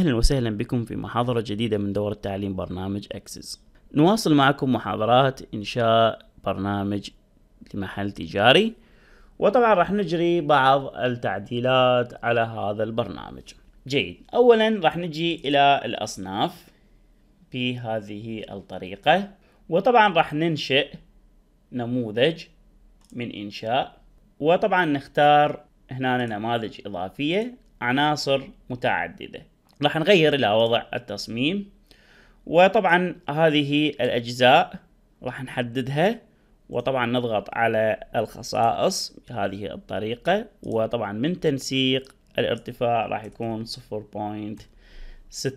أهلا وسهلا بكم في محاضرة جديدة من دورة تعليم برنامج أكسس نواصل معكم محاضرات إنشاء برنامج لمحل تجاري وطبعا راح نجري بعض التعديلات على هذا البرنامج جيد أولا راح نجي إلى الأصناف بهذه الطريقة وطبعا راح ننشئ نموذج من إنشاء وطبعا نختار هنا نماذج إضافية عناصر متعددة راح نغير الى وضع التصميم وطبعا هذه الاجزاء راح نحددها وطبعا نضغط على الخصائص بهذه الطريقة وطبعا من تنسيق الارتفاع راح يكون 0.6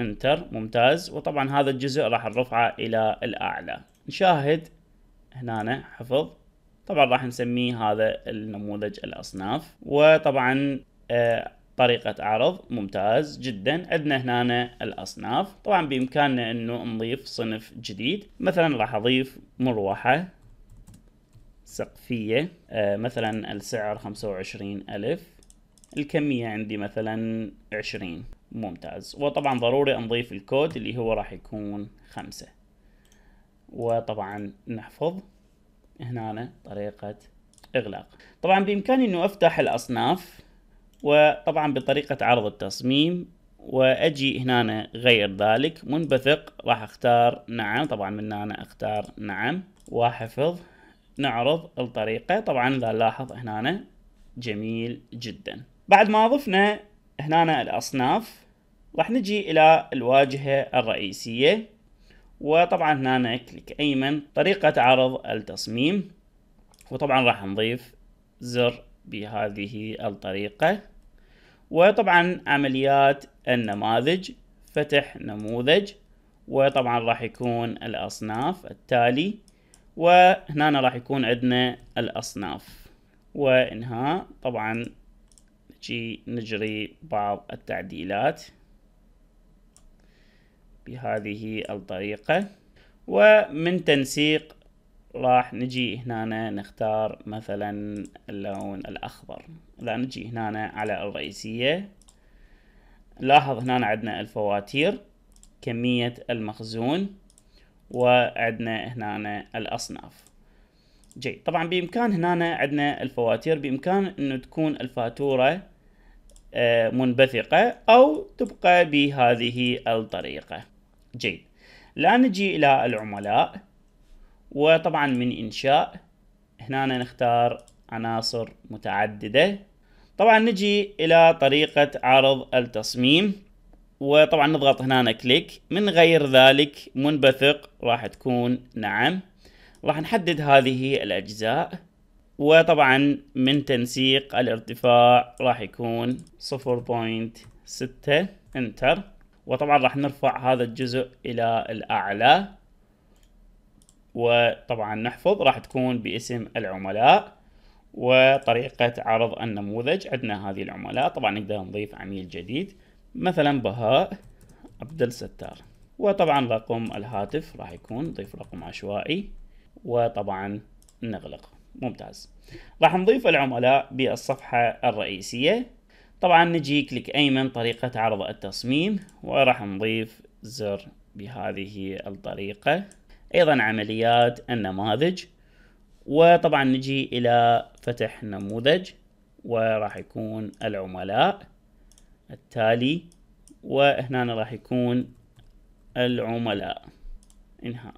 انتر ممتاز وطبعا هذا الجزء راح نرفعه الى الاعلى نشاهد هنا حفظ طبعا راح نسميه هذا النموذج الاصناف وطبعا آه، طريقة عرض ممتاز جدا عندنا هنا الأصناف طبعا بإمكاننا أنه نضيف صنف جديد مثلا راح أضيف مروحة سقفية آه مثلا السعر 25 ألف الكمية عندي مثلا 20 ممتاز وطبعا ضروري نضيف الكود اللي هو راح يكون 5 وطبعا نحفظ هنا طريقة إغلاق طبعا بإمكاني أنه أفتح الأصناف وطبعا بطريقة عرض التصميم واجي هنا غير ذلك منبثق راح اختار نعم طبعا من هنا اختار نعم واحفظ نعرض الطريقة طبعا اذا لاحظ هنا جميل جدا بعد ما ضفنا هنا الاصناف راح نجي الى الواجهة الرئيسية وطبعا هنا كليك ايمن طريقة عرض التصميم وطبعا راح نضيف زر بهذه الطريقة وطبعا عمليات النماذج فتح نموذج وطبعا راح يكون الأصناف التالي وهنا راح يكون عندنا الأصناف وإنهاء طبعا نجي نجري بعض التعديلات بهذه الطريقة ومن تنسيق راح نجي هنا نختار مثلا اللون الأخضر اذا نجي هنا على الرئيسية لاحظ هنا عندنا الفواتير كمية المخزون وعندنا هنا الأصناف جيد طبعا بإمكان هنا عندنا الفواتير بإمكان أنه تكون الفاتورة آه، منبثقة أو تبقى بهذه الطريقة جيد الآن نجي إلى العملاء وطبعا من إنشاء هنا نختار عناصر متعددة طبعا نجي إلى طريقة عرض التصميم وطبعا نضغط هنا كليك من غير ذلك منبثق راح تكون نعم راح نحدد هذه الأجزاء وطبعا من تنسيق الارتفاع راح يكون 0.6 انتر وطبعا راح نرفع هذا الجزء إلى الأعلى وطبعا نحفظ راح تكون باسم العملاء وطريقة عرض النموذج عندنا هذه العملاء طبعا نقدر نضيف عميل جديد مثلا بهاء عبد الستار وطبعا رقم الهاتف راح يكون نضيف رقم عشوائي وطبعا نغلق ممتاز راح نضيف العملاء بالصفحة الرئيسية طبعا نجي كليك أيمن طريقة عرض التصميم وراح نضيف زر بهذه الطريقة أيضا عمليات النماذج وطبعا نجي إلى فتح نموذج وراح يكون العملاء التالي وهنا راح يكون العملاء انهاء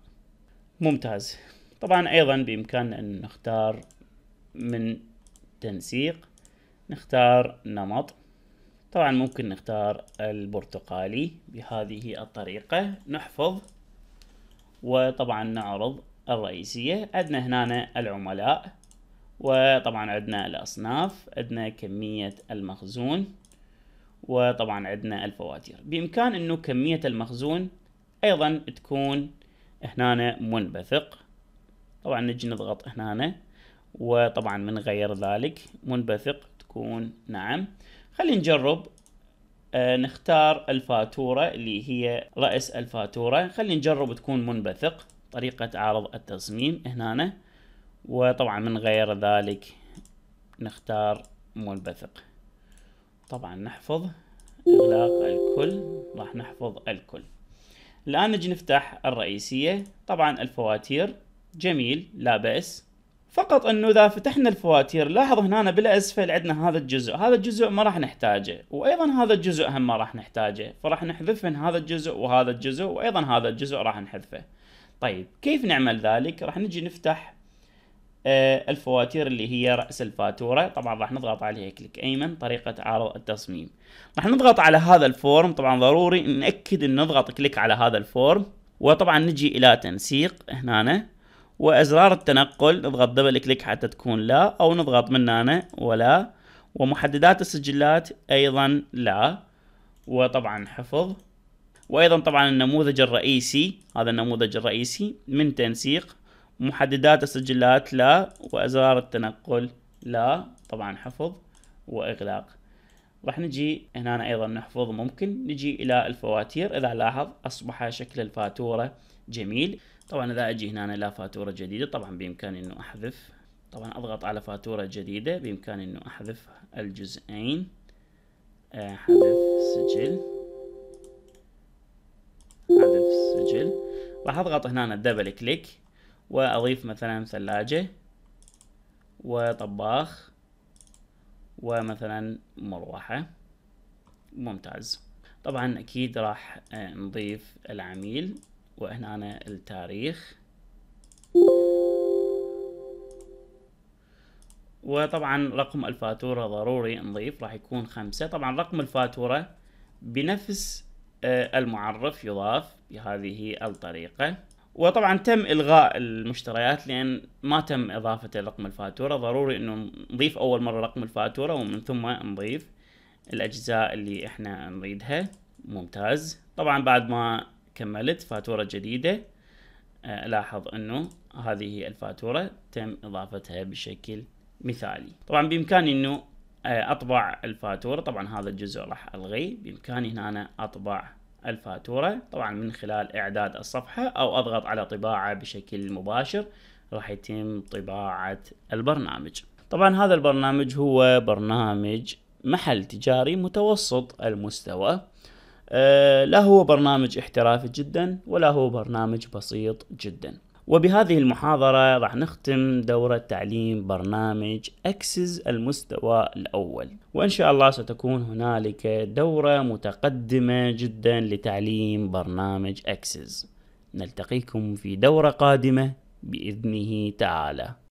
ممتاز طبعا ايضا بامكاننا ان نختار من تنسيق نختار نمط طبعا ممكن نختار البرتقالي بهذه الطريقة نحفظ وطبعا نعرض الرئيسية عندنا هنا العملاء وطبعا عندنا الأصناف عندنا كمية المخزون وطبعا عندنا الفواتير بإمكان أنه كمية المخزون أيضا تكون هنا منبثق طبعا نجي نضغط هنا وطبعا من غير ذلك منبثق تكون نعم خلينا نجرب آه، نختار الفاتورة اللي هي رأس الفاتورة خلينا نجرب تكون منبثق طريقة عرض التصميم هنا وطبعا من غير ذلك نختار منبثق طبعا نحفظ اغلاق الكل راح نحفظ الكل الان نجي نفتح الرئيسية طبعا الفواتير جميل لا بأس فقط انه اذا فتحنا الفواتير لاحظ هنا بالاسفل عندنا هذا الجزء هذا الجزء ما راح نحتاجه وايضا هذا الجزء هم ما راح نحتاجه فراح نحذف من هذا الجزء وهذا الجزء وايضا هذا الجزء راح نحذفه طيب كيف نعمل ذلك راح نجي نفتح آه، الفواتير اللي هي رأس الفاتورة طبعا راح نضغط عليها كليك أيمن طريقة عرض التصميم راح نضغط على هذا الفورم طبعا ضروري نأكد أن نضغط كليك على هذا الفورم وطبعا نجي إلى تنسيق هنا وازرار التنقل نضغط دبل كليك حتى تكون لا او نضغط من هنا ولا ومحددات السجلات ايضا لا وطبعا حفظ وايضا طبعا النموذج الرئيسي هذا النموذج الرئيسي من تنسيق محددات السجلات لا وازرار التنقل لا طبعا حفظ واغلاق راح نجي هنا ايضا نحفظ ممكن نجي الى الفواتير اذا لاحظ اصبح شكل الفاتوره جميل طبعا اذا اجي هنا الى فاتورة جديدة طبعا بامكاني انه احذف طبعا اضغط على فاتورة جديدة بامكاني انه احذف الجزئين آه، احذف سجل حذف سجل راح اضغط هنا دبل كليك واضيف مثلا ثلاجة وطباخ ومثلا مروحة ممتاز طبعا اكيد راح آه، نضيف العميل وهنا أنا التاريخ وطبعا رقم الفاتورة ضروري نضيف راح يكون خمسة طبعا رقم الفاتورة بنفس آه، المعرف يضاف بهذه الطريقة وطبعا تم إلغاء المشتريات لأن ما تم إضافة رقم الفاتورة ضروري أنه نضيف أول مرة رقم الفاتورة ومن ثم نضيف الأجزاء اللي إحنا نريدها ممتاز طبعا بعد ما كملت فاتورة جديدة آه، لاحظ انه هذه هي الفاتورة تم اضافتها بشكل مثالي طبعا بامكاني انه آه، اطبع الفاتورة طبعا هذا الجزء راح الغيه بامكاني هنا أنا اطبع الفاتورة طبعا من خلال اعداد الصفحة او اضغط على طباعة بشكل مباشر راح يتم طباعة البرنامج طبعا هذا البرنامج هو برنامج محل تجاري متوسط المستوى آه، لا هو برنامج احترافي جدا ولا هو برنامج بسيط جدا وبهذه المحاضرة راح نختم دورة تعليم برنامج أكسس المستوى الأول وإن شاء الله ستكون هنالك دورة متقدمة جدا لتعليم برنامج أكسس نلتقيكم في دورة قادمة بإذنه تعالى